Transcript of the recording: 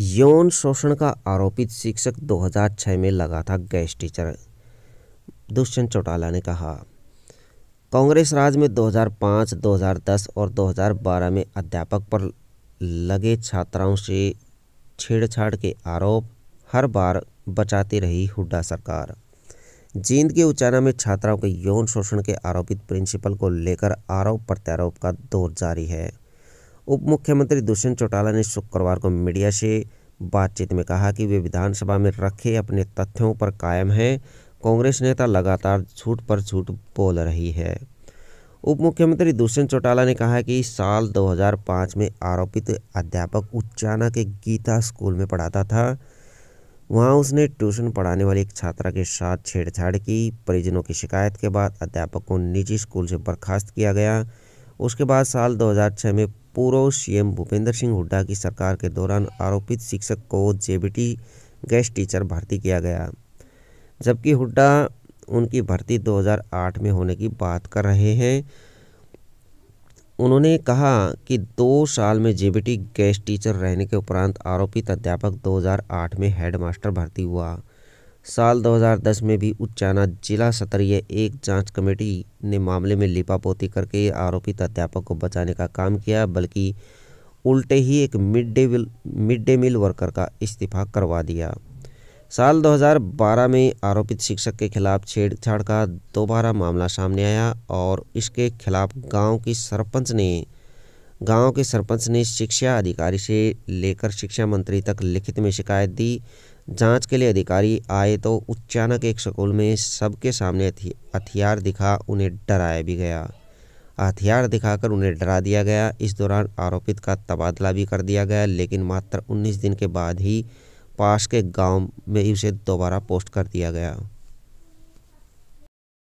यौन शोषण का आरोपित शिक्षक 2006 में लगा था गैस टीचर दुष्यंत चौटाला ने कहा कांग्रेस राज में 2005, 2010 और 2012 में अध्यापक पर लगे छात्राओं से छेड़छाड़ के आरोप हर बार बचाती रही हुड्डा सरकार जींद के उचाना में छात्राओं के यौन शोषण के आरोपित प्रिंसिपल को लेकर आरोप प्रत्यारोप का दौर जारी है उप मुख्यमंत्री दुष्यंत चौटाला ने शुक्रवार को मीडिया से बातचीत में कहा कि वे विधानसभा में रखे अपने तथ्यों पर कायम हैं कांग्रेस नेता लगातार झूठ पर झूठ बोल रही है उप मुख्यमंत्री दुष्यंत चौटाला ने कहा कि साल 2005 में आरोपित अध्यापक उच्चाना के गीता स्कूल में पढ़ाता था वहां उसने ट्यूशन पढ़ाने वाली एक छात्रा के साथ छेड़छाड़ की परिजनों की शिकायत के बाद अध्यापक को निजी स्कूल से बर्खास्त किया गया उसके बाद साल 2006 में पूर्व सीएम भूपेंद्र सिंह हुड्डा की सरकार के दौरान आरोपित शिक्षक को जेबीटी गेस्ट टीचर भर्ती किया गया जबकि हुड्डा उनकी भर्ती 2008 में होने की बात कर रहे हैं उन्होंने कहा कि दो साल में जेबीटी गेस्ट टीचर रहने के उपरांत आरोपित अध्यापक 2008 में हेडमास्टर भर्ती हुआ साल 2010 में भी उच्चाना जिला स्तरीय एक जांच कमेटी ने मामले में लिपापोती करके आरोपित अध्यापक को बचाने का काम किया बल्कि उल्टे ही एक mid day mid day meal worker का इस्तीफा करवा दिया साल 2012 में आरोपित शिक्षक के खिलाफ छेड़छाड़ का दोबारा मामला सामने आया और इसके खिलाफ गांव की सरपंच ने गांव के सरपंच ने शिक्षा अधिकारी से लेकर शिक्षा मंत्री तक लिखित में शिकायत दी जांच के लिए अधिकारी आए तो अचानक एक स्कूल में सबके सामने हथियार दिखा उन्हें डराया भी गया हथियार दिखाकर उन्हें डरा दिया गया इस दौरान आरोपित का तबादला भी कर दिया गया लेकिन मात्र 19 दिन के बाद ही पास के गांव में उसे दोबारा पोस्ट कर दिया गया